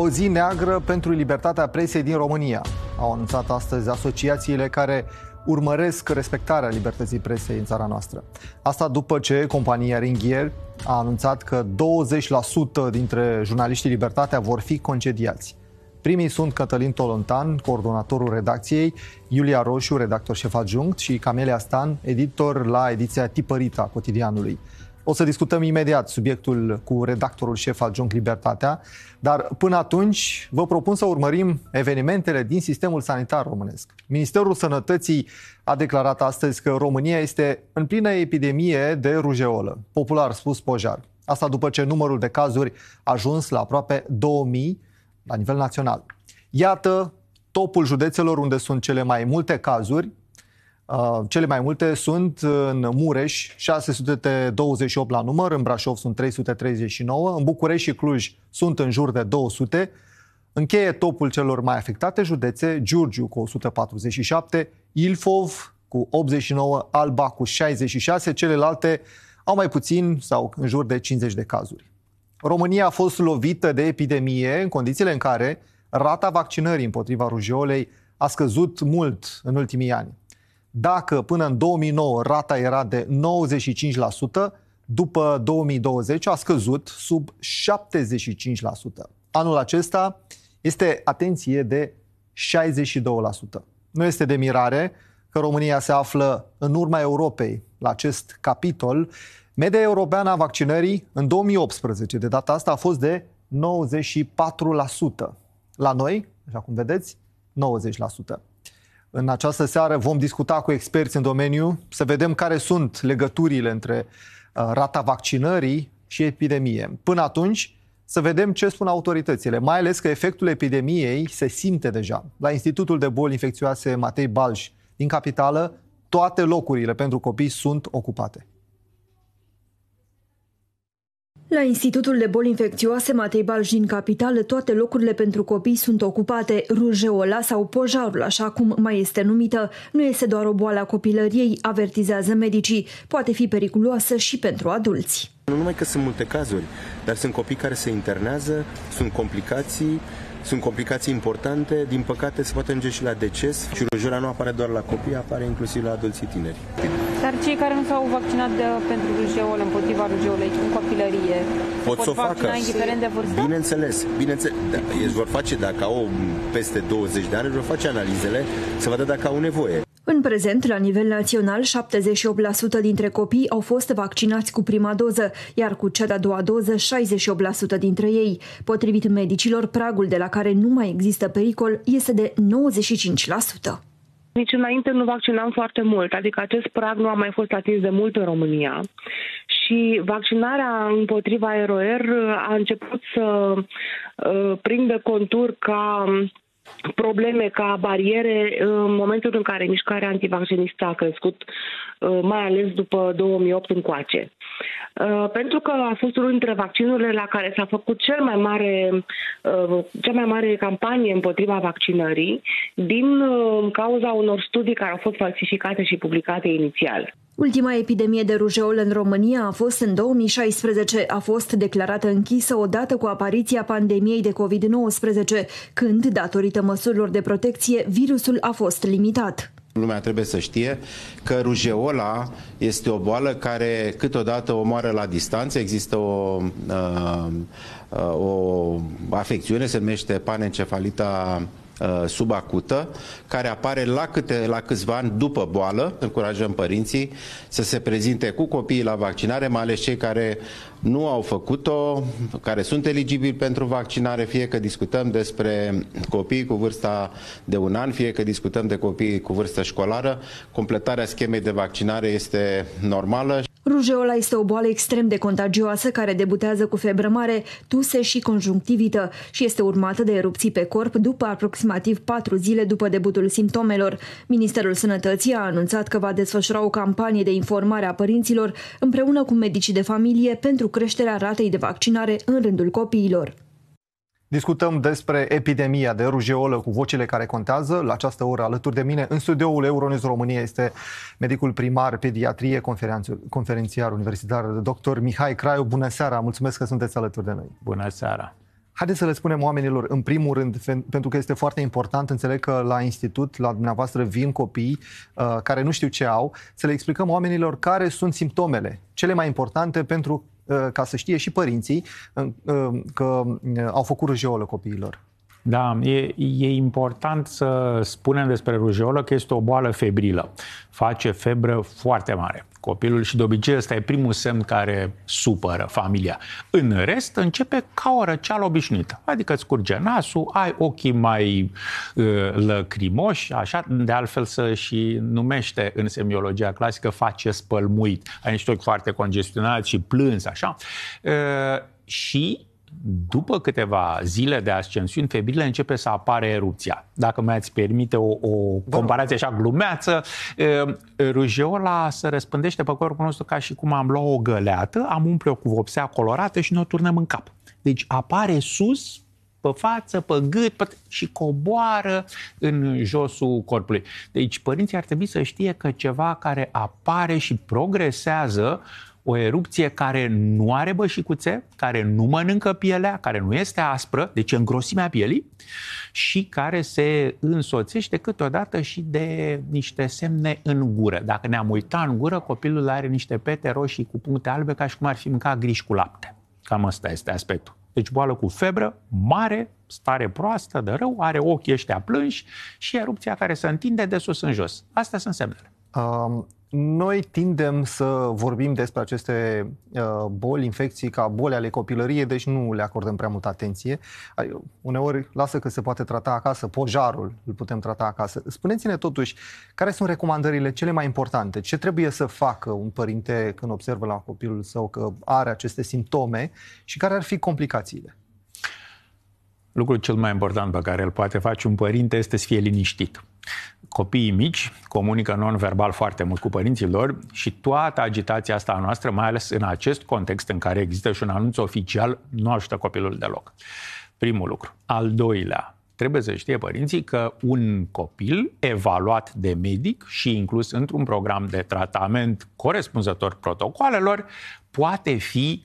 O zi neagră pentru libertatea presei din România, au anunțat astăzi asociațiile care urmăresc respectarea libertății presei în țara noastră. Asta după ce compania Ringier a anunțat că 20% dintre jurnaliștii Libertatea vor fi concediați. Primii sunt Cătălin Tolontan, coordonatorul redacției, Iulia Roșu, redactor șef adjunct și Camelia Stan, editor la ediția tipărită a cotidianului. O să discutăm imediat subiectul cu redactorul șef al Jung Libertatea, dar până atunci vă propun să urmărim evenimentele din sistemul sanitar românesc. Ministerul Sănătății a declarat astăzi că România este în plină epidemie de rujeolă, popular spus pojar. Asta după ce numărul de cazuri a ajuns la aproape 2000 la nivel național. Iată topul județelor unde sunt cele mai multe cazuri Uh, cele mai multe sunt în Mureș, 628 la număr, în Brașov sunt 339, în București și Cluj sunt în jur de 200. Încheie topul celor mai afectate județe, Giurgiu cu 147, Ilfov cu 89, Alba cu 66, celelalte au mai puțin sau în jur de 50 de cazuri. România a fost lovită de epidemie în condițiile în care rata vaccinării împotriva rujeolei a scăzut mult în ultimii ani. Dacă până în 2009 rata era de 95%, după 2020 a scăzut sub 75%. Anul acesta este, atenție, de 62%. Nu este de mirare că România se află în urma Europei la acest capitol. Media europeană a vaccinării în 2018, de data asta, a fost de 94%. La noi, așa cum vedeți, 90%. În această seară vom discuta cu experți în domeniu să vedem care sunt legăturile între uh, rata vaccinării și epidemie. Până atunci, să vedem ce spun autoritățile, mai ales că efectul epidemiei se simte deja. La Institutul de Boli Infecțioase Matei Balș din capitală, toate locurile pentru copii sunt ocupate. La Institutul de Boli Infecțioase Matei Balj din capitală, toate locurile pentru copii sunt ocupate. Rujeola sau pojarul, așa cum mai este numită, nu este doar o boală a copilăriei, avertizează medicii. Poate fi periculoasă și pentru adulți. Nu numai că sunt multe cazuri, dar sunt copii care se internează, sunt complicații, sunt complicații importante, din păcate se poate înge și la deces. Cirurgia nu apare doar la copii, apare inclusiv la adulții tineri. Dar cei care nu s-au vaccinat de, pentru rujeol, împotriva rugeolei, în copilărie, pot, pot să o facă. indiferent de vârstă? Bineînțeles, bineînțeles. Da, vor face, dacă au peste 20 de ani, vor face analizele să vadă dacă au nevoie. În prezent, la nivel național, 78% dintre copii au fost vaccinați cu prima doză, iar cu cea de-a doua doză, 68% dintre ei. Potrivit medicilor, pragul de la care nu mai există pericol este de 95%. Nici înainte nu vaccinam foarte mult, adică acest prag nu a mai fost atins de mult în România și vaccinarea împotriva ROR a început să uh, prindă contur ca probleme ca bariere în momentul în care mișcarea antivaccinistă a crescut, uh, mai ales după 2008 încoace. Uh, pentru că a fost unul dintre vaccinurile la care s-a făcut cel mai mare, uh, cea mai mare campanie împotriva vaccinării din cauza unor studii care au fost falsificate și publicate inițial. Ultima epidemie de rujeol în România a fost în 2016. A fost declarată închisă odată cu apariția pandemiei de COVID-19, când, datorită măsurilor de protecție, virusul a fost limitat. Lumea trebuie să știe că rujeola este o boală care câteodată omoară la distanță. Există o, uh, uh, o afecțiune, se numește panencefalita Uh, subacută, care apare la, câte, la câțiva ani după boală. Încurajăm părinții să se prezinte cu copiii la vaccinare, mai ales cei care nu au făcut-o, care sunt eligibili pentru vaccinare, fie că discutăm despre copii cu vârsta de un an, fie că discutăm de copii cu vârstă școlară. Completarea schemei de vaccinare este normală. Rujeola este o boală extrem de contagioasă care debutează cu febră mare, tuse și conjunctivită și este urmată de erupții pe corp după aproximativ patru zile după debutul simptomelor. Ministerul Sănătății a anunțat că va desfășura o campanie de informare a părinților împreună cu medicii de familie pentru creșterea ratei de vaccinare în rândul copiilor. Discutăm despre epidemia de rujeolă cu vocile care contează. La această oră, alături de mine, în studioul Euronews România, este medicul primar pediatrie, conferențiar universitar, dr. Mihai Craiu. Bună seara! Mulțumesc că sunteți alături de noi! Bună seara! Haideți să le spunem oamenilor, în primul rând, pentru că este foarte important, înțeleg că la institut, la dumneavoastră, vin copii uh, care nu știu ce au, să le explicăm oamenilor care sunt simptomele, cele mai importante pentru Uh, ca să știe și părinții uh, că uh, au făcut rujeolă copiilor. Da, e, e important să spunem despre rujeolă că este o boală febrilă. Face febră foarte mare copilul și de obicei ăsta e primul semn care supără familia. În rest, începe ca o răceală obișnuită, adică îți curge nasul, ai ochii mai uh, lăcrimoși, așa, de altfel să și numește în semiologia clasică face spălmuit, ai niște ochi foarte congestionați și plâns, așa, uh, și după câteva zile de ascensiuni febrile începe să apare erupția. Dacă mi-ați permite o, o comparație așa glumeață, ehm, rujeola se răspândește pe corpul nostru ca și cum am luat o găleată, am umple-o cu vopsea colorată și ne o turnăm în cap. Deci apare sus, pe față, pe gât pe... și coboară în josul corpului. Deci părinții ar trebui să știe că ceva care apare și progresează o erupție care nu are bășicuțe, care nu mănâncă pielea, care nu este aspră, deci în grosimea pielii, și care se însoțește câteodată și de niște semne în gură. Dacă ne-am uitat în gură, copilul are niște pete roșii cu puncte albe, ca și cum ar fi mâncat griș cu lapte. Cam asta este aspectul. Deci boală cu febră mare, stare proastă de rău, are ochii ăștia plânși și erupția care se întinde de sus în jos. Astea sunt semnele. Um, noi tindem să vorbim despre aceste uh, boli, infecții ca boli ale copilăriei, deci nu le acordăm prea multă atenție. Uneori lasă că se poate trata acasă, pojarul îl putem trata acasă. Spuneți-ne totuși, care sunt recomandările cele mai importante? Ce trebuie să facă un părinte când observă la copilul său că are aceste simptome și care ar fi complicațiile? Lucrul cel mai important pe care îl poate face un părinte este să fie liniștit copiii mici comunică non-verbal foarte mult cu părinții lor și toată agitația asta a noastră, mai ales în acest context în care există și un anunț oficial, nu ajută copilul deloc. Primul lucru. Al doilea, trebuie să știe părinții că un copil evaluat de medic și inclus într-un program de tratament corespunzător protocoalelor poate fi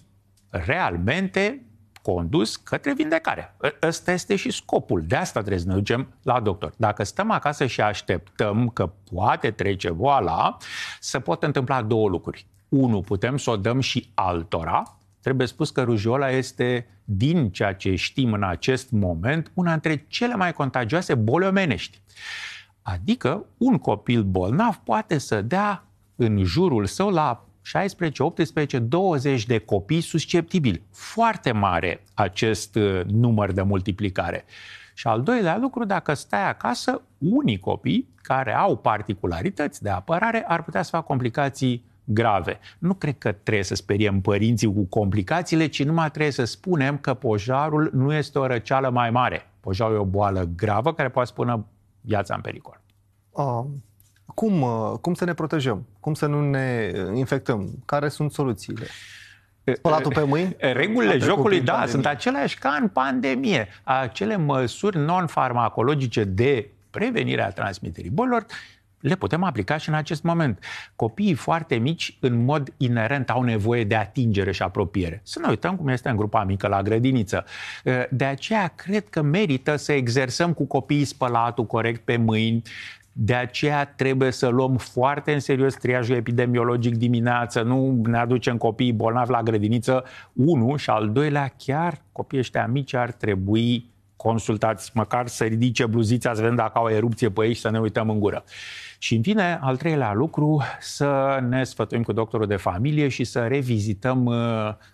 realmente condus către vindecare. Ă, ăsta este și scopul. De asta trebuie să ne ducem la doctor. Dacă stăm acasă și așteptăm că poate trece boala, se pot întâmpla două lucruri. Unu, putem să o dăm și altora. Trebuie spus că rujiola este, din ceea ce știm în acest moment, una dintre cele mai contagioase boli omenești. Adică un copil bolnav poate să dea în jurul său la 16, 18, 20 de copii susceptibili. Foarte mare acest uh, număr de multiplicare. Și al doilea lucru, dacă stai acasă, unii copii care au particularități de apărare ar putea să facă complicații grave. Nu cred că trebuie să speriem părinții cu complicațiile, ci numai trebuie să spunem că pojarul nu este o răceală mai mare. Pojarul e o boală gravă care poate spune viața în pericol. Um cum, uh, cum să ne protejăm? Cum să nu ne uh, infectăm? Care sunt soluțiile? Spălatul pe mâini? Regulile jocului, da, pandemie. sunt aceleași ca în pandemie. Acele măsuri non-farmacologice de prevenire a transmiterii bolilor le putem aplica și în acest moment. Copiii foarte mici, în mod inerent, au nevoie de atingere și apropiere. Să ne uităm cum este în grupa mică la grădiniță. Uh, de aceea, cred că merită să exersăm cu copiii spălatul corect pe mâini, de aceea trebuie să luăm foarte în serios triajul epidemiologic dimineață, nu ne aducem copiii bolnavi la grădiniță, unu, și al doilea, chiar copiii ăștia mici ar trebui consultați, măcar să ridice bluzița, să vedem dacă au o erupție pe ei și să ne uităm în gură. Și, în fine, al treilea lucru, să ne sfătuim cu doctorul de familie și să revizităm uh,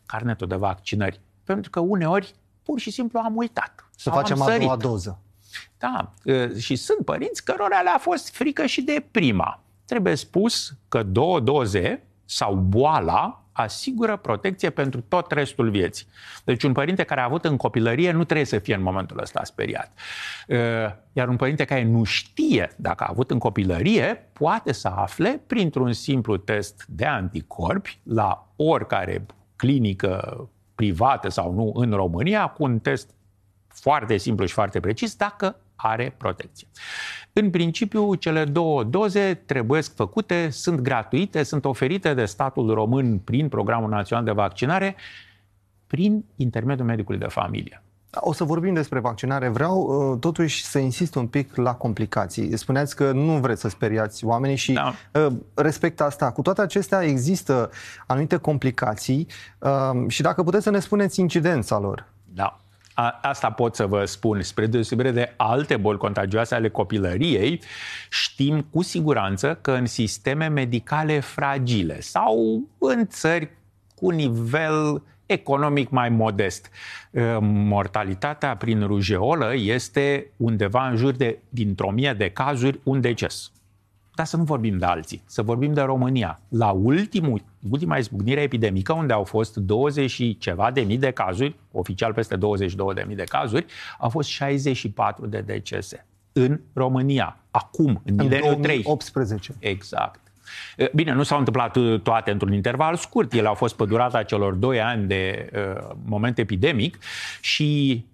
carnetul de vaccinări. Pentru că uneori, pur și simplu, am uitat. Să am facem a doua doză. Da? Ă, și sunt părinți cărora le-a fost frică și de prima. Trebuie spus că două doze sau boala asigură protecție pentru tot restul vieții. Deci un părinte care a avut în copilărie nu trebuie să fie în momentul ăsta speriat. Ă, iar un părinte care nu știe dacă a avut în copilărie, poate să afle printr-un simplu test de anticorpi la oricare clinică privată sau nu în România, cu un test foarte simplu și foarte precis, dacă are protecție. În principiu, cele două doze trebuie făcute, sunt gratuite, sunt oferite de statul român prin Programul Național de Vaccinare, prin intermediul medicului de familie. O să vorbim despre vaccinare. Vreau uh, totuși să insist un pic la complicații. Spuneați că nu vreți să speriați oamenii și da. Uh, respect asta. Cu toate acestea există anumite complicații uh, și dacă puteți să ne spuneți incidența lor. Da. A, asta pot să vă spun. Spre deosebire de alte boli contagioase ale copilăriei, știm cu siguranță că în sisteme medicale fragile sau în țări cu nivel economic mai modest. Ă, mortalitatea prin rujeolă este undeva în jur de, dintr-o mie de cazuri, un deces. Dar să nu vorbim de alții, să vorbim de România. La ultimul ultima izbucnire epidemică, unde au fost 20 și ceva de mii de cazuri, oficial peste 22 de mii de cazuri, au fost 64 de decese în România, acum, în, în 2018. 3. Exact. Bine, nu s-au întâmplat uh, toate într-un interval scurt, ele au fost pe durata celor 2 ani de uh, moment epidemic și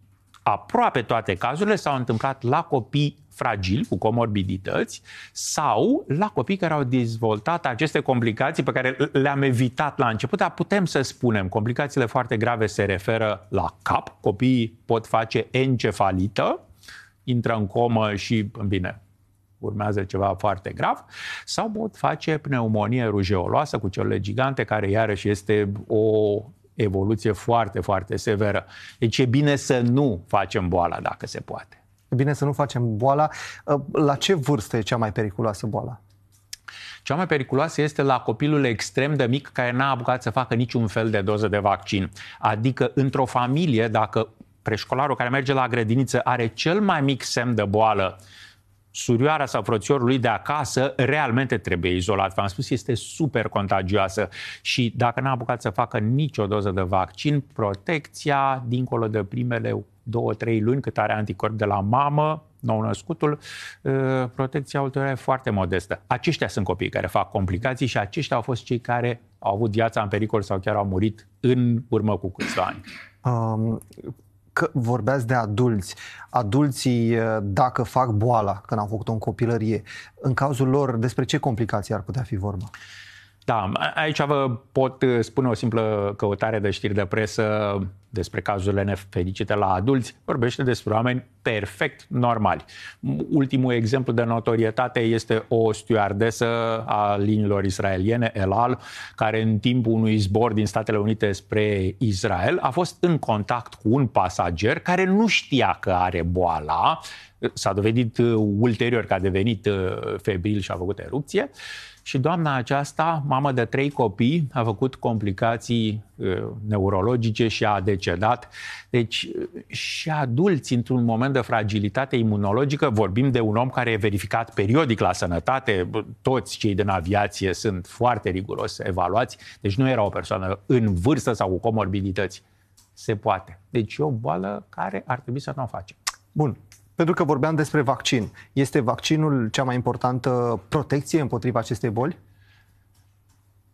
aproape toate cazurile s-au întâmplat la copii fragili, cu comorbidități, sau la copii care au dezvoltat aceste complicații pe care le-am evitat la început, dar putem să spunem, complicațiile foarte grave se referă la cap, copiii pot face encefalită, intră în comă și, bine, urmează ceva foarte grav, sau pot face pneumonie rujeoloasă cu celule gigante, care iarăși este o evoluție foarte, foarte severă. Deci e bine să nu facem boala dacă se poate bine să nu facem boala. Ă, la ce vârstă e cea mai periculoasă boala? Cea mai periculoasă este la copilul extrem de mic care n-a apucat să facă niciun fel de doză de vaccin. Adică, într-o familie, dacă preșcolarul care merge la grădiniță are cel mai mic semn de boală, uh, surioara sau frățiorul lui de acasă realmente trebuie izolat. V-am spus, este super contagioasă și dacă n-a apucat să facă nicio doză de vaccin, protecția, dincolo de primele două, trei luni cât are anticorp de la mamă, nou-născutul, ă, protecția ulterioară e foarte modestă. Aceștia sunt copiii care fac complicații și aceștia au fost cei care au avut viața în pericol sau chiar au murit în urmă cu câțiva ani. Um, că vorbeați de adulți. Adulții, uh, dacă fac boala, când au făcut-o în copilărie, în cazul lor, despre ce complicații ar putea fi vorba? Uh, da, aici vă pot uh, spune o simplă căutare de știri de presă despre cazurile nefericite la adulți, vorbește despre oameni perfect normali. Ultimul exemplu de notorietate este o stewardesă a liniilor israeliene, Elal, care în timpul unui zbor din Statele Unite spre Israel a fost în contact cu un pasager care nu știa că are boala, s-a dovedit uh, ulterior că a devenit uh, febril și a făcut erupție, și doamna aceasta, mamă de trei copii, a făcut complicații uh, neurologice și a decedat. Deci uh, și adulți într-un moment de fragilitate imunologică, vorbim de un om care e verificat periodic la sănătate, toți cei din aviație sunt foarte riguros evaluați, deci nu era o persoană în vârstă sau cu comorbidități. Se poate. Deci e o boală care ar trebui să nu o facem. Bun, pentru că vorbeam despre vaccin. Este vaccinul cea mai importantă protecție împotriva acestei boli?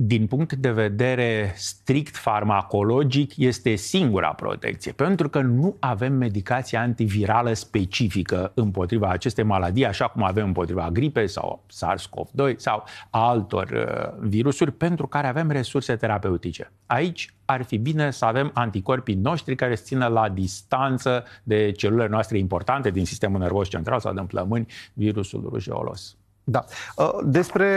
din punct de vedere strict farmacologic, este singura protecție, pentru că nu avem medicație antivirală specifică împotriva acestei maladii, așa cum avem împotriva gripei sau SARS-CoV-2 sau altor uh, virusuri, pentru care avem resurse terapeutice. Aici ar fi bine să avem anticorpii noștri care se țină la distanță de celulele noastre importante din sistemul nervos central sau din plămâni, virusul rujeolos. Da. Uh, despre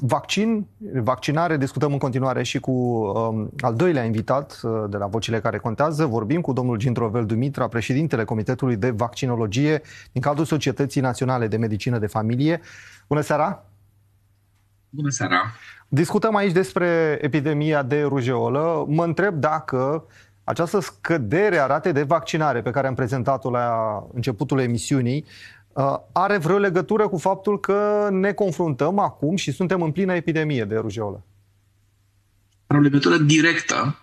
vaccin, vaccinare, discutăm în continuare și cu um, al doilea invitat uh, de la Vocile care contează. Vorbim cu domnul Gintrovel Dumitra, președintele Comitetului de Vaccinologie din cadrul Societății Naționale de Medicină de Familie. Bună seara! Bună seara! Discutăm aici despre epidemia de rujeolă. Mă întreb dacă această scădere a ratei de vaccinare pe care am prezentat-o la începutul emisiunii Uh, are vreo legătură cu faptul că ne confruntăm acum și suntem în plină epidemie de rujeolă? Are o legătură directă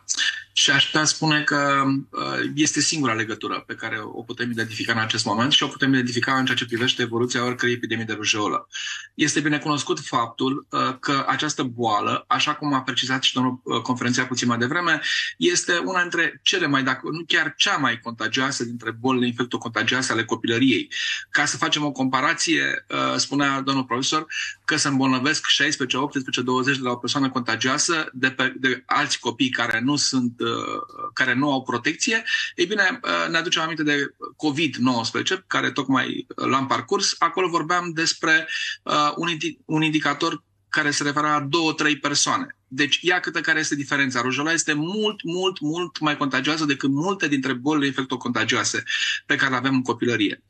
și aș putea spune că uh, este singura legătură pe care o putem identifica în acest moment și o putem identifica în ceea ce privește evoluția oricărei epidemii de rujeolă. Este bine cunoscut faptul uh, că această boală, așa cum a precizat și domnul uh, conferenția puțin mai devreme, este una dintre cele mai, dacă nu chiar cea mai contagioasă dintre bolile infectocontagioase ale copilăriei. Ca să facem o comparație, spunea domnul profesor că se îmbolnăvesc 16, 18, 20 de la o persoană contagioasă de, pe, de alți copii care nu sunt Uh, care nu au protecție. Ei bine, uh, ne aducem aminte de COVID-19, care tocmai l-am parcurs. Acolo vorbeam despre uh, un, indi- un indicator care se referă la două, trei persoane. Deci, ia câtă care este diferența. Rujola este mult, mult, mult mai contagioasă decât multe dintre bolile infectocontagioase pe care le avem în copilărie.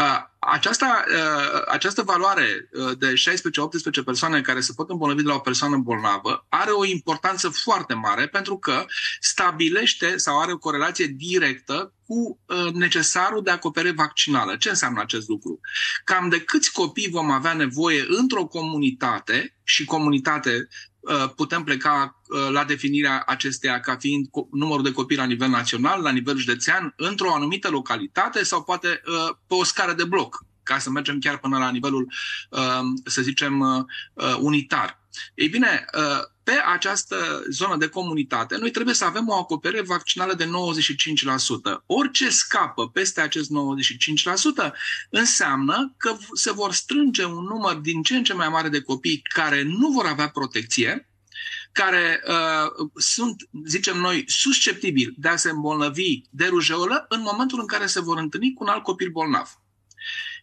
Uh, aceasta, uh, această valoare uh, de 16-18 persoane care se pot îmbolnăvi de la o persoană bolnavă are o importanță foarte mare pentru că stabilește sau are o corelație directă cu necesarul de acopere vaccinală. Ce înseamnă acest lucru? Cam de câți copii vom avea nevoie într-o comunitate și comunitate Uh, putem pleca uh, la definirea acesteia ca fiind numărul de copii la nivel național, la nivel județean, într-o anumită localitate sau poate uh, pe o scară de bloc, ca să mergem chiar până la nivelul, să zicem, unitar. Ei bine, pe această zonă de comunitate, noi trebuie să avem o acoperire vaccinală de 95%. Orice scapă peste acest 95% înseamnă că se vor strânge un număr din ce în ce mai mare de copii care nu vor avea protecție, care uh, sunt, zicem noi, susceptibili de a se îmbolnăvi de rujeolă în momentul în care se vor întâlni cu un alt copil bolnav.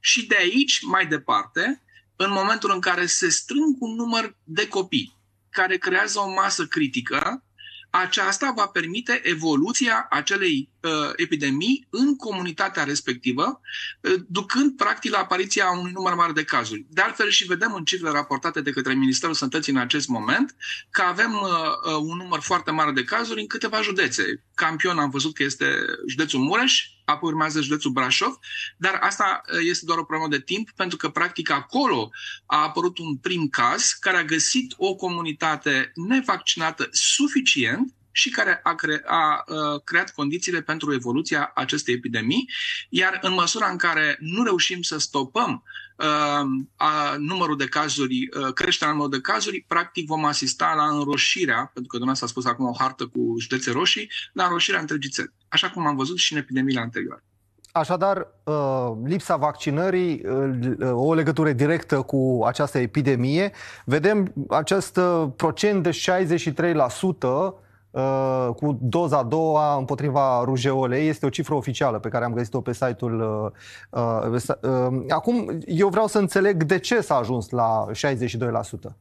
Și de aici, mai departe, în momentul în care se strâng un număr de copii care creează o masă critică, aceasta va permite evoluția acelei Uh, epidemii în comunitatea respectivă, uh, ducând practic la apariția unui număr mare de cazuri. De altfel și vedem în cifrele raportate de către Ministerul Sănătății în acest moment că avem uh, un număr foarte mare de cazuri în câteva județe. Campion am văzut că este județul Mureș, apoi urmează județul Brașov, dar asta este doar o problemă de timp, pentru că practic acolo a apărut un prim caz care a găsit o comunitate nevaccinată suficient și care a, cre- a uh, creat condițiile pentru evoluția acestei epidemii, iar în măsura în care nu reușim să stopăm uh, a numărul de cazuri, uh, creșterea numărului de cazuri, practic vom asista la înroșirea, pentru că dumneavoastră a spus acum o hartă cu județe roșii, la înroșirea întregii țări, așa cum am văzut și în epidemiile anterioare. Așadar, lipsa vaccinării, o legătură directă cu această epidemie, vedem acest procent de 63% Uh, cu doza a doua împotriva rujeolei. Este o cifră oficială pe care am găsit-o pe site-ul. Uh, uh, acum, eu vreau să înțeleg de ce s-a ajuns la 62%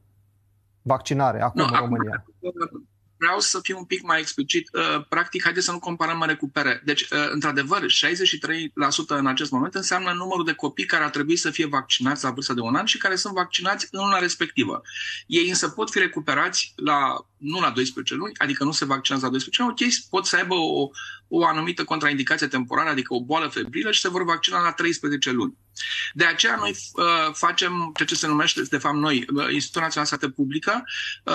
vaccinare acum no, în România. Acum, vreau să fiu un pic mai explicit. Uh, practic, haideți să nu comparăm mă recupere. Deci, Deci, într-adevăr, 63% în acest moment înseamnă numărul de copii care ar trebui să fie vaccinați la vârsta de un an și care sunt vaccinați în luna respectivă. Ei însă pot fi recuperați la, nu la 12 luni, adică nu se vaccinează la 12 luni, ok, pot să aibă o, o anumită contraindicație temporară, adică o boală febrilă și se vor vaccina la 13 luni. De aceea noi uh, facem ceea ce se numește, de fapt noi, uh, Institutul Național de Sate Publică, uh,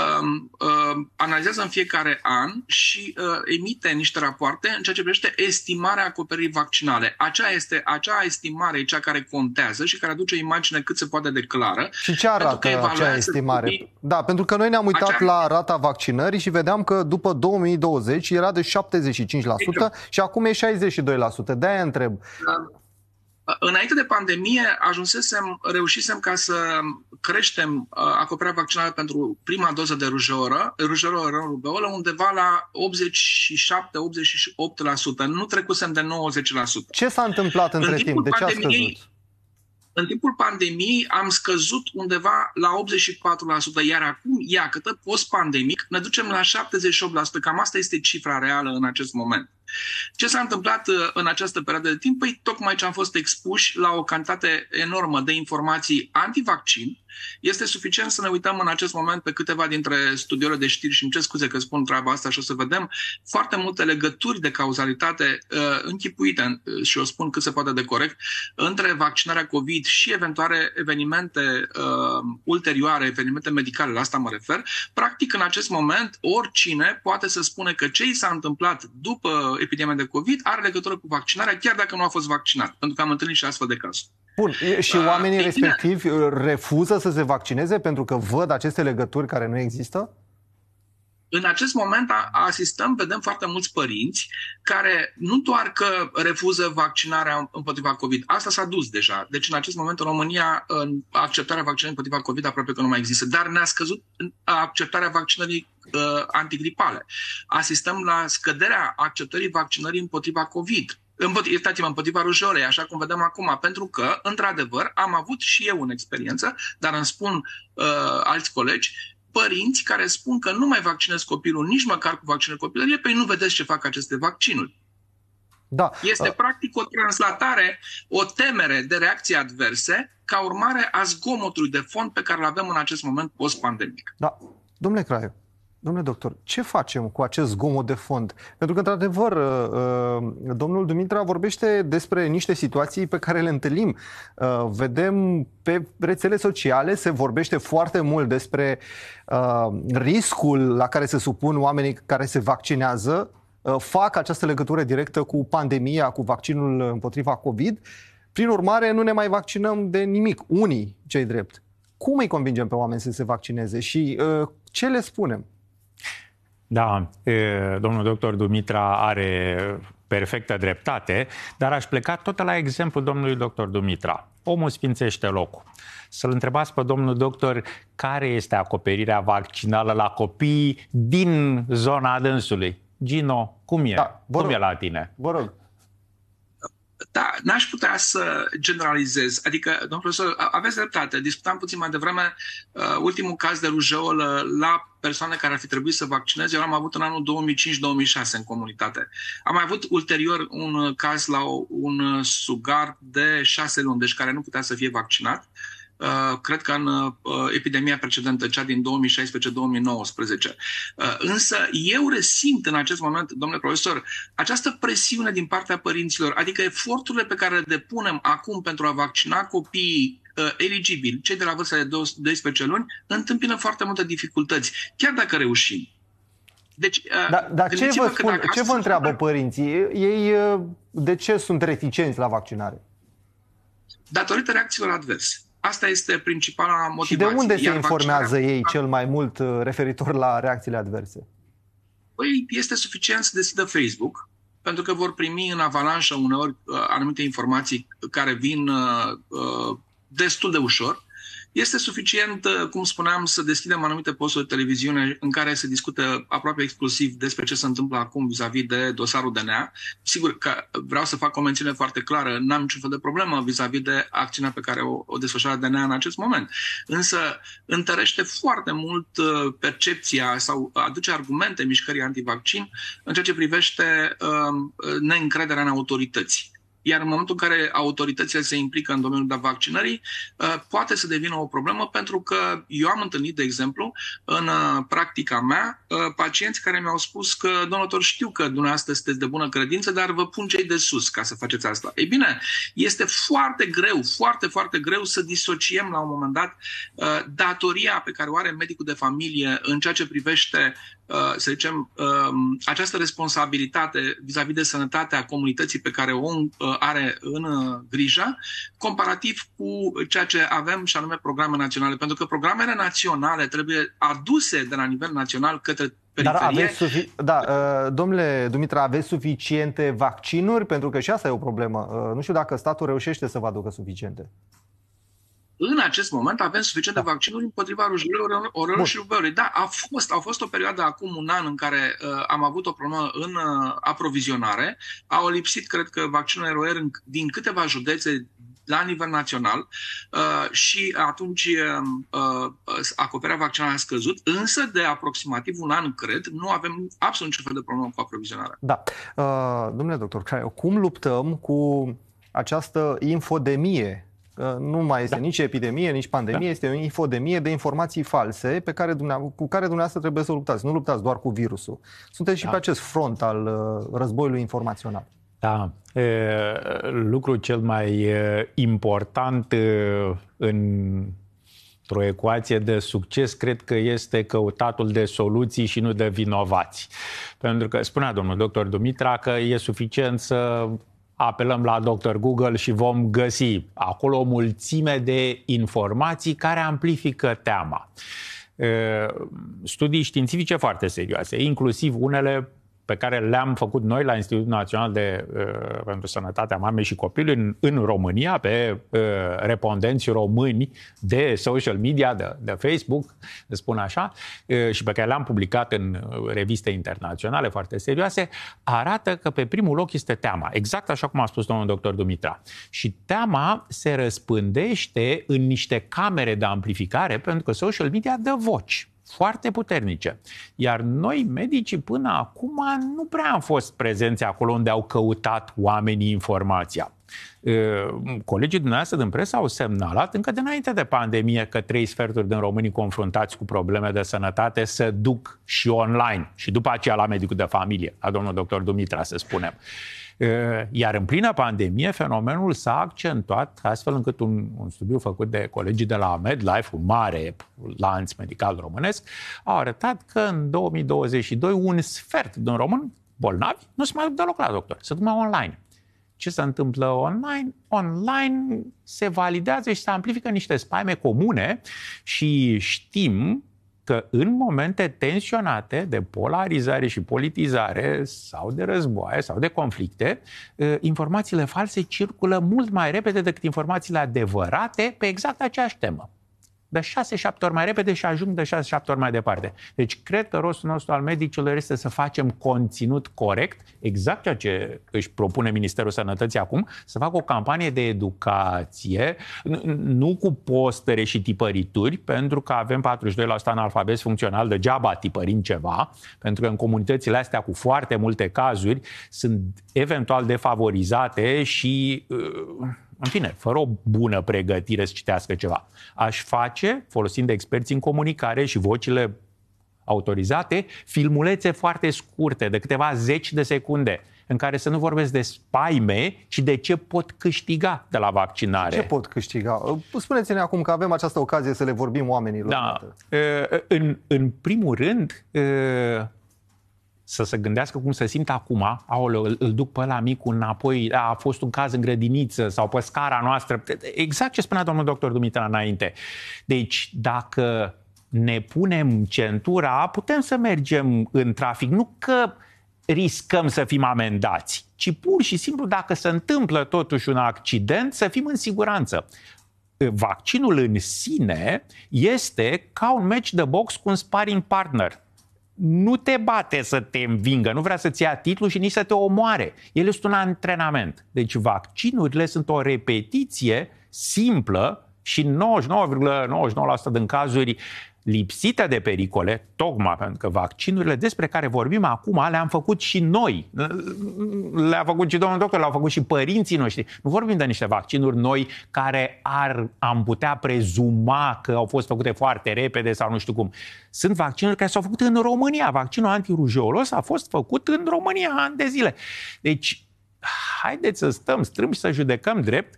uh, analizează în fiecare an și uh, emite niște rapoarte în ceea ce privește estimarea acoperirii vaccinale. Acea, este, acea estimare e cea care contează și care aduce imagine cât se poate de clară. Și ce arată acea estimare? Copii... Da, pentru că noi ne-am uitat acea... la rata vaccinării și vedeam că după 2020 era de 75% exact. și acum e 62%. De-aia întreb. Da Înainte de pandemie, ajunsesem, reușisem ca să creștem uh, acoperirea vaccinală pentru prima doză de rujeolă, rujeolă rubeolă, undeva la 87-88%. Nu trecusem de 90%. Ce s-a întâmplat între în timp? De ce a scăzut? În timpul pandemiei am scăzut undeva la 84%, iar acum, iată, post-pandemic, ne ducem la 78%. Cam asta este cifra reală în acest moment. Ce s-a întâmplat uh, în această perioadă de timp? Păi tocmai ce am fost expuși la o cantitate enormă de informații antivaccin. Este suficient să ne uităm în acest moment pe câteva dintre studiile de știri și îmi cer scuze că spun treaba asta și o să vedem foarte multe legături de cauzalitate uh, închipuite uh, și o spun cât se poate de corect între vaccinarea COVID și eventuale evenimente uh, ulterioare, evenimente medicale, la asta mă refer. Practic, în acest moment, oricine poate să spune că ce i s-a întâmplat după epidemia de COVID are legătură cu vaccinarea, chiar dacă nu a fost vaccinat, pentru că am întâlnit și astfel de cazuri. Bun, și ah, oamenii uh, respectivi refuză să se vaccineze pentru că văd aceste legături care nu există? în acest moment asistăm, vedem foarte mulți părinți care nu doar că refuză vaccinarea împotriva COVID, asta s-a dus deja. Deci în acest moment în România acceptarea vaccinării împotriva COVID aproape că nu mai există, dar ne-a scăzut acceptarea vaccinării uh, antigripale. Asistăm la scăderea acceptării vaccinării împotriva COVID iertați-mă, împotriva rujorei, așa cum vedem acum, pentru că, într-adevăr, am avut și eu în experiență, dar îmi spun uh, alți colegi, părinți care spun că nu mai vaccinez copilul nici măcar cu vaccinul copilărie, pe păi nu vedeți ce fac aceste vaccinuri. Da. Este uh, practic o translatare, o temere de reacții adverse ca urmare a zgomotului de fond pe care îl avem în acest moment post-pandemic. Da. Domnule Craiu, Domnule doctor, ce facem cu acest zgomot de fond? Pentru că, într-adevăr, uh, uh, domnul Dumitra vorbește despre niște situații pe care le întâlnim. Uh, vedem pe rețele sociale, se vorbește foarte mult despre riscul la care se supun oamenii care se vaccinează, fac această legătură directă cu pandemia, cu vaccinul împotriva COVID. Prin urmare, nu ne mai vaccinăm de nimic, unii, cei drept. Cum îi convingem pe oameni să se vaccineze și uh, ce le spunem? Da, domnul doctor Dumitra are perfectă dreptate, dar aș pleca tot la exemplul domnului doctor Dumitra. Omul sfințește locul. Să-l întrebați pe domnul doctor care este acoperirea vaccinală la copii din zona dânsului. Gino, cum e? Da, vă rog, cum e la tine? Vă rog. Da, n-aș putea să generalizez. Adică, domnul profesor, aveți dreptate. Discutam puțin mai devreme uh, ultimul caz de rujeolă la persoane care ar fi trebuit să vaccineze. Eu am avut în anul 2005-2006 în comunitate. Am mai avut ulterior un caz la un sugar de șase luni, deci care nu putea să fie vaccinat. Uh, Uh, cred că în uh, epidemia precedentă, cea din 2016-2019. Uh, însă eu resimt în acest moment, domnule profesor, această presiune din partea părinților, adică eforturile pe care le depunem acum pentru a vaccina copiii eligibili, cei de la vârsta de 12 luni, întâmpină foarte multe dificultăți, chiar dacă reușim. Deci, dar dar ce vă, spun, ce vă întreabă părinții? Ei de ce sunt reticenți la vaccinare? Datorită reacțiilor adverse. Asta este principala motivație. Și de unde se informează ei cel mai mult uh, referitor la reacțiile adverse? Păi este suficient să deschidă Facebook, pentru că vor primi în avalanșă uneori uh, anumite informații care vin uh, destul de ușor este suficient, uh, cum spuneam, să deschidem anumite posturi de televiziune în care se discută aproape exclusiv despre ce se întâmplă acum vis-a-vis de dosarul DNA. Sigur că vreau să fac o mențiune foarte clară, n-am niciun fel de problemă vis-a-vis de acțiunea pe care o, o desfășoară DNA în acest moment. Însă întărește foarte mult uh, percepția sau aduce argumente mișcării antivaccin în ceea ce privește uh, neîncrederea în autorități. Iar în momentul în care autoritățile se implică în domeniul de vaccinării, uh, poate să devină o problemă pentru că eu am întâlnit, de exemplu, în uh, practica mea, uh, pacienți care mi-au spus că, donator, știu că dumneavoastră sunteți de bună credință, dar vă pun cei de sus ca să faceți asta. Ei bine, este foarte greu, foarte, foarte greu să disociem la un moment dat datoria pe care o are medicul de familie în ceea ce privește Uh, să zicem, um, această responsabilitate vis-a-vis de sănătatea comunității pe care o uh, are în uh, grijă, comparativ cu ceea ce avem și anume programe naționale. Pentru că programele naționale trebuie aduse de la nivel național către periferie. Dar aveți sufi- da, domnule Dumitra, aveți suficiente vaccinuri? Pentru că și asta e o problemă. Nu știu dacă statul reușește să vă aducă suficiente în acest moment avem suficiente da. vaccinuri împotriva rujilor, orelor și rubelor. Da, a fost, a fost o perioadă acum un an în care uh, am avut o problemă în uh, aprovizionare. Au lipsit, cred că, vaccinul ROR în, din câteva județe la nivel național uh, și atunci uh, uh acoperea vaccinală a scăzut, însă de aproximativ un an, cred, nu avem absolut niciun fel de problemă cu aprovizionarea. Da. Uh, domnule doctor cum luptăm cu această infodemie nu mai este da. nici epidemie, nici pandemie, da. este o infodemie de informații false pe care cu care dumneavoastră trebuie să luptați. Nu luptați doar cu virusul. Sunteți și da. pe acest front al uh, războiului informațional. Da. Lucrul cel mai important într-o ecuație de succes, cred că este căutatul de soluții și nu de vinovați. Pentru că spunea domnul doctor Dumitra că e suficient să apelăm la Dr. Google și vom găsi acolo o mulțime de informații care amplifică teama. Ă, studii științifice foarte serioase, inclusiv unele pe care le-am făcut noi la Institutul Național de, uh, pentru Sănătatea Mamei și Copilului în, în România, pe uh, repondenții români de social media, de, de Facebook, spun așa, uh, și pe care le-am publicat în uh, reviste internaționale foarte serioase, arată că pe primul loc este teama, exact așa cum a spus domnul doctor Dumitra. Și teama se răspândește în niște camere de amplificare, pentru că social media dă voci foarte puternice. Iar noi, medicii, până acum nu prea am fost prezenți acolo unde au căutat oamenii informația. Ă, colegii dumneavoastră din presă au semnalat încă dinainte de pandemie că trei sferturi din românii confruntați cu probleme de sănătate se duc și online și după aceea la medicul de familie, la domnul doctor Dumitra, să spunem. Ă, iar în plină pandemie, fenomenul s-a accentuat astfel încât un, un studiu făcut de colegii de la MedLife, un mare lanț medical românesc, a arătat că în 2022 un sfert din român bolnavi nu se mai duc deloc la doctor, se duc online. Ce se întâmplă online? Online se validează și se amplifică niște spaime comune și știm că în momente tensionate de polarizare și politizare sau de războaie sau de conflicte, eh, informațiile false circulă mult mai repede decât informațiile adevărate pe exact aceeași temă de 6-7 ori mai repede și ajung de 6-7 ori mai departe. Deci cred că rostul nostru al medicilor este să facem conținut corect, exact ceea ce își propune Ministerul Sănătății acum, să facă o campanie de educație, nu cu postere și tipărituri, pentru că avem 42% analfabet funcțional, degeaba tipărim ceva, pentru că în comunitățile astea cu foarte multe cazuri sunt eventual defavorizate și uh, în fine, fără o bună pregătire să citească ceva. Aș face, folosind experți în comunicare și vocile autorizate, filmulețe foarte scurte, de câteva zeci de secunde, în care să nu vorbesc de spaime, ci de ce pot câștiga de la vaccinare. Ce pot câștiga? Spuneți-ne acum că avem această ocazie să le vorbim oamenilor. Da. În, în primul rând, să se gândească cum se simte acum, aoleu, îl, îl duc pe la micul înapoi, a fost un caz în grădiniță sau pe scara noastră, exact ce spunea domnul doctor Dumitra înainte. Deci, dacă ne punem centura, putem să mergem în trafic, nu că riscăm să fim amendați, ci pur și simplu dacă se întâmplă totuși un accident, să fim în siguranță vaccinul în sine este ca un match de box cu un sparring partner nu te bate să te învingă, nu vrea să-ți ia titlul și nici să te omoare. El este un antrenament. Deci vaccinurile sunt o repetiție simplă și 99,99% ,99 din cazuri lipsită de pericole, tocmai pentru că vaccinurile despre care vorbim acum le-am făcut și noi. Le-a făcut și domnul doctor, le-au făcut și părinții noștri. Nu vorbim de niște vaccinuri noi care ar, am putea prezuma că au fost făcute foarte repede sau nu știu cum. Sunt vaccinuri care s-au făcut în România. Vaccinul antirujeolos a fost făcut în România ani de zile. Deci, haideți să stăm strâmbi să judecăm drept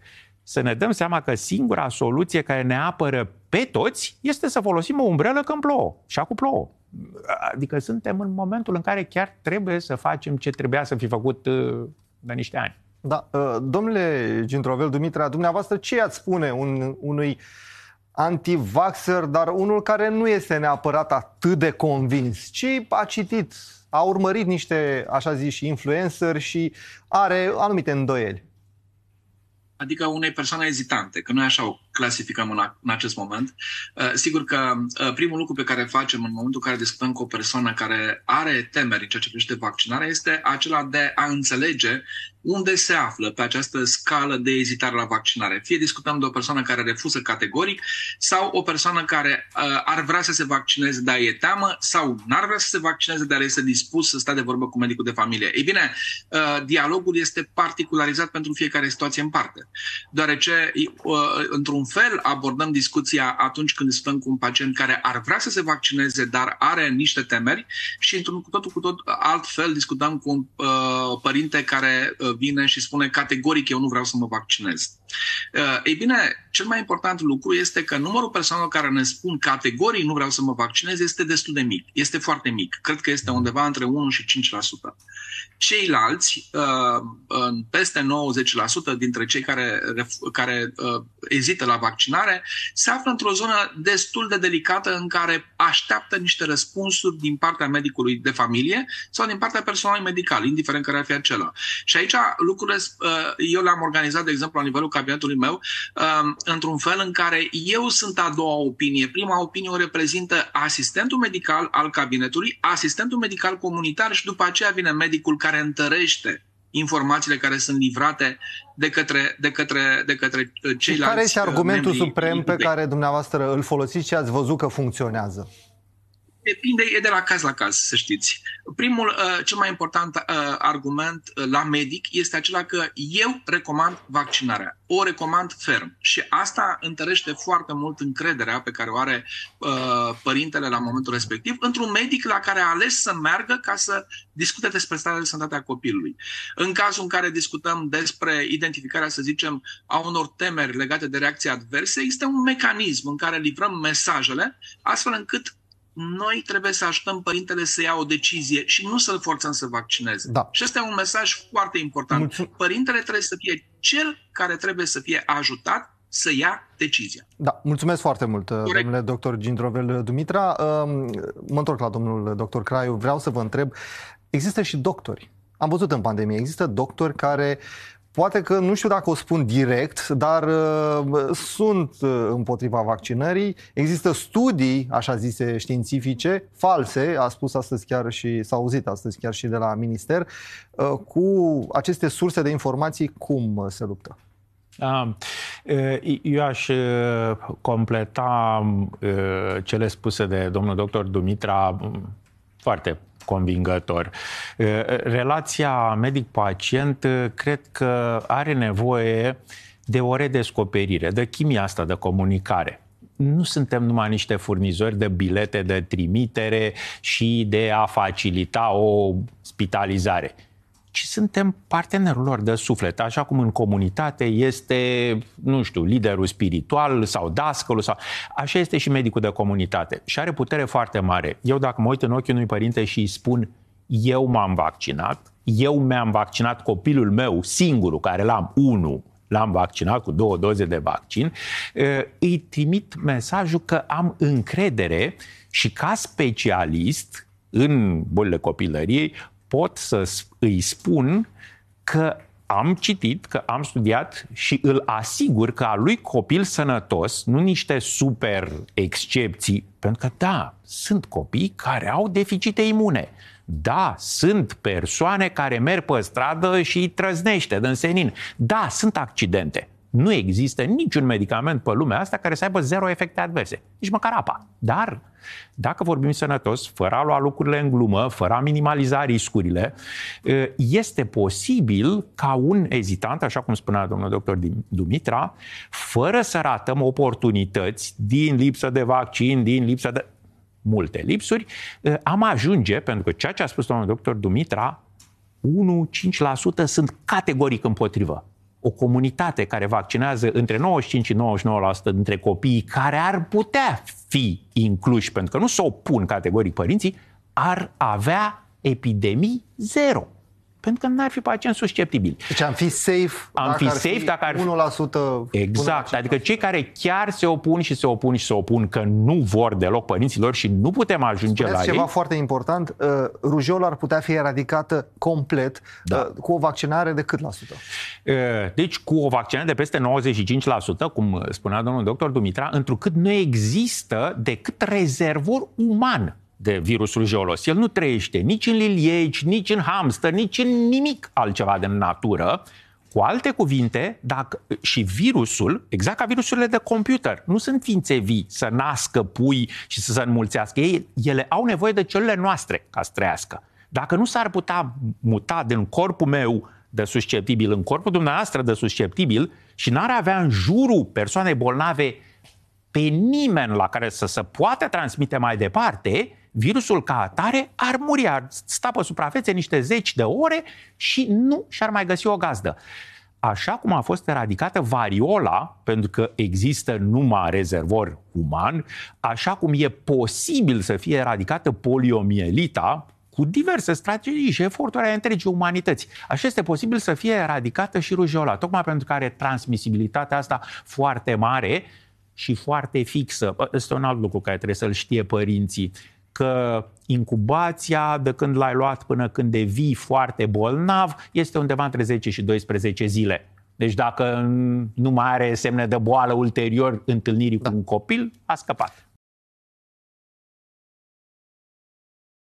să ne dăm seama că singura soluție care ne apără pe toți este să folosim o umbrelă când plouă. Și acum plouă. Adică suntem în momentul în care chiar trebuie să facem ce trebuia să fi făcut uh, de niște ani. Da, uh, domnule Gintrovel Dumitra, dumneavoastră ce ați spune un, unui antivaxer, dar unul care nu este neapărat atât de convins, ci a citit, a urmărit niște, așa zis, și influencer și are anumite îndoieli? adică unei persoane ezitante, că noi așa o clasificăm în, în acest moment. Uh, sigur că uh, primul lucru pe care facem în momentul în care discutăm cu o persoană care are temeri în ceea ce privește vaccinarea este acela de a înțelege unde se află pe această scală de ezitare la vaccinare. Fie discutăm de o persoană care refuză categoric sau o persoană care uh, ar vrea să se vaccineze, dar e teamă sau n-ar vrea să se vaccineze, dar este dispus să stea de vorbă cu medicul de familie. Ei bine, uh, dialogul este particularizat pentru fiecare situație în parte, deoarece uh, într-un fel abordăm discuția atunci când stăm cu un pacient care ar vrea să se vaccineze, dar are niște temeri și într-un cu totul cu tot altfel discutăm cu un uh, părinte care uh, vine și spune categoric eu nu vreau să mă vaccinez. Uh, ei bine, cel mai important lucru este că numărul persoanelor care ne spun categoric nu vreau să mă vaccinez este destul de mic, este foarte mic. Cred că este undeva între 1 și 5%. Ceilalți, uh, peste 90% dintre cei care, care uh, ezită la vaccinare, se află într-o zonă destul de delicată în care așteaptă niște răspunsuri din partea medicului de familie sau din partea personalului medical, indiferent care ar fi acela. Și aici lucrurile, uh, eu le-am organizat, de exemplu, la nivelul cabinetului meu, uh, într-un fel în care eu sunt a doua opinie. Prima opinie o reprezintă asistentul medical al cabinetului, asistentul medical comunitar și după aceea vine medicul care întărește informațiile care sunt livrate de către, de către, de către ceilalți. Uh, și care este uh, argumentul suprem pe care dumneavoastră îl folosiți și ați văzut că funcționează? Depinde, e de la caz la caz, să știți. Primul, uh, cel mai important uh, argument uh, la medic este acela că eu recomand vaccinarea. O recomand ferm. Și asta întărește foarte mult încrederea pe care o are părintele la momentul respectiv într-un medic la care a ales să meargă ca să discute despre starea de sănătate a copilului. În cazul în care discutăm despre identificarea, să zicem, a unor temeri legate de reacții adverse, există un mecanism în care livrăm mesajele astfel încât noi trebuie să așteptăm părintele să ia o decizie și nu să-l forțăm să vaccineze. Da. Și ăsta e un mesaj foarte important. Mulțu- părintele trebuie să fie cel care trebuie să fie ajutat să ia decizia. Da, mulțumesc foarte mult, Corect. domnule doctor Gindrovel Dumitra. Um, mă întorc la domnul doctor Craiu. Vreau să vă întreb, există și doctori. Am văzut în pandemie, există doctori care Poate că nu știu dacă o spun direct, dar uh, sunt uh, împotriva vaccinării. Există studii, așa zise, științifice, false, a spus astăzi chiar și, s-a auzit astăzi chiar și de la minister, uh, cu aceste surse de informații, cum se luptă? Uh, Eu aș uh, completa uh, cele spuse de domnul doctor Dumitra um, foarte convingător. Relația medic-pacient cred că are nevoie de o redescoperire, de chimia asta de comunicare nu suntem numai niște furnizori de bilete de trimitere și de a facilita o spitalizare ci suntem partenerul lor de suflet, așa cum în comunitate este, nu știu, liderul spiritual sau dascălul, sau... așa este și medicul de comunitate și are putere foarte mare. Eu dacă mă uit în ochiul unui părinte și îi spun eu m-am vaccinat, eu mi-am vaccinat copilul meu singurul, care l-am, unul, l-am vaccinat cu două doze de vaccin, ă, îi trimit mesajul că am încredere și ca specialist în bolile copilăriei pot să îi spun că am citit, că am studiat și îl asigur că a lui copil sănătos, nu niște super excepții, pentru că da, sunt copii care au deficite imune. Da, sunt persoane care merg pe stradă și îi trăznește din senin. Da, sunt accidente. Nu există niciun medicament pe lumea asta care să aibă zero efecte adverse. Nici măcar apa. Dar, dacă vorbim sănătos, fără a lua lucrurile în glumă, fără a minimaliza riscurile, ă, este posibil ca un ezitant, așa cum spunea domnul doctor Dumitra, fără să ratăm oportunități din lipsă de vaccin, din lipsă de multe lipsuri, ă, am ajunge, pentru că ceea ce a spus domnul doctor Dumitra, 1-5% sunt categoric împotrivă o comunitate care vaccinează între 95 și 99% dintre copiii care ar putea fi incluși, pentru că nu se s-o opun categorii părinții, ar avea epidemii zero. Pentru că n-ar fi pacienți susceptibili. Deci am fi safe am dacă fi ar safe fi dacă ar fi 1%. Exact, adică cei care chiar se opun și se opun și se opun că nu vor deloc părinților și nu putem ajunge Spuneți la ceva ei. ceva foarte important, uh, Rujolul ar putea fi eradicată complet uh, da. cu o vaccinare de cât la sută? Uh, deci cu o vaccinare de peste 95%, cum spunea domnul doctor Dumitra, întrucât nu există decât rezervor uman de virusul geolos. El nu trăiește nici în lilieci, nici în hamster, nici în nimic altceva din natură. Cu alte cuvinte, dacă și virusul, exact ca virusurile de computer, nu sunt ființe vii să nască pui și să se înmulțească. Ei, ele au nevoie de celulele noastre ca să trăiască. Dacă nu s-ar putea muta din corpul meu de susceptibil în corpul dumneavoastră de susceptibil și n-ar avea în jurul persoanei bolnave pe nimeni la care să se poată transmite mai departe, virusul ca atare ar muri, ar sta pe suprafețe niște zeci de ore și nu și-ar mai găsi o gazdă. Așa cum a fost eradicată variola, pentru că există numai rezervor uman, așa cum e posibil să fie eradicată poliomielita, cu diverse strategii și eforturi ale întregii umanități. Așa este posibil să fie eradicată și rujeola, tocmai pentru că are transmisibilitatea asta foarte mare și foarte fixă. Este un alt lucru care trebuie să-l știe părinții că incubația de când l-ai luat până când devii foarte bolnav este undeva între 10 și 12 zile. Deci dacă nu mai are semne de boală ulterior întâlnirii da. cu un copil, a scăpat.